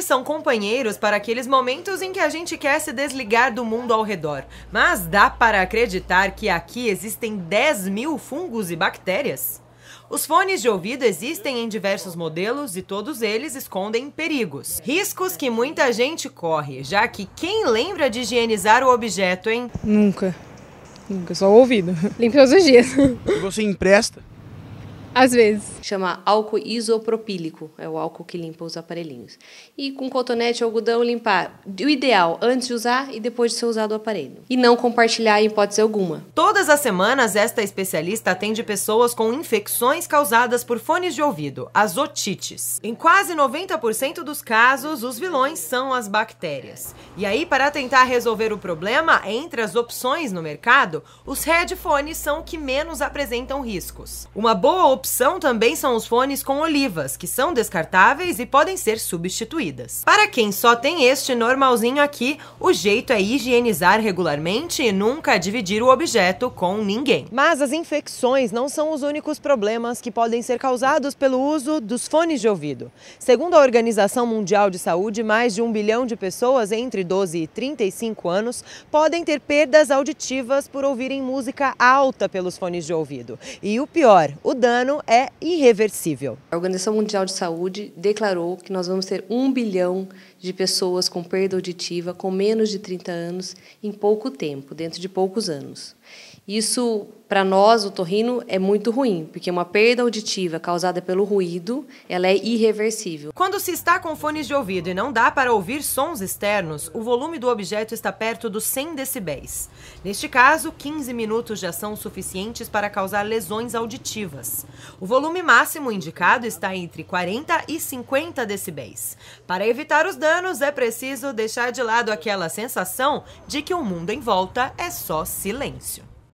Eles são companheiros para aqueles momentos em que a gente quer se desligar do mundo ao redor. Mas dá para acreditar que aqui existem 10 mil fungos e bactérias? Os fones de ouvido existem em diversos modelos e todos eles escondem perigos. Riscos que muita gente corre, já que quem lembra de higienizar o objeto, hein? Nunca. Nunca, só o ouvido. Limpa todos os dias. E você empresta? Às vezes. Chama álcool isopropílico, é o álcool que limpa os aparelhinhos. E com cotonete ou algodão limpar. O ideal, antes de usar e depois de ser usado o aparelho. E não compartilhar em hipótese alguma. Todas as semanas, esta especialista atende pessoas com infecções causadas por fones de ouvido, as otites. Em quase 90% dos casos, os vilões são as bactérias. E aí, para tentar resolver o problema, entre as opções no mercado, os headphones são o que menos apresentam riscos. Uma boa opção opção também são os fones com olivas, que são descartáveis e podem ser substituídas. Para quem só tem este normalzinho aqui, o jeito é higienizar regularmente e nunca dividir o objeto com ninguém. Mas as infecções não são os únicos problemas que podem ser causados pelo uso dos fones de ouvido. Segundo a Organização Mundial de Saúde, mais de um bilhão de pessoas entre 12 e 35 anos podem ter perdas auditivas por ouvirem música alta pelos fones de ouvido. E o pior, o dano humano é irreversível. A Organização Mundial de Saúde declarou que nós vamos ter um bilhão de pessoas com perda auditiva com menos de 30 anos em pouco tempo, dentro de poucos anos. Isso, para nós, o torrino, é muito ruim, porque uma perda auditiva causada pelo ruído, ela é irreversível. Quando se está com fones de ouvido e não dá para ouvir sons externos, o volume do objeto está perto dos 100 decibéis. Neste caso, 15 minutos já são suficientes para causar lesões auditivas. O volume máximo indicado está entre 40 e 50 decibéis. Para evitar os danos, é preciso deixar de lado aquela sensação de que o mundo em volta é só silêncio.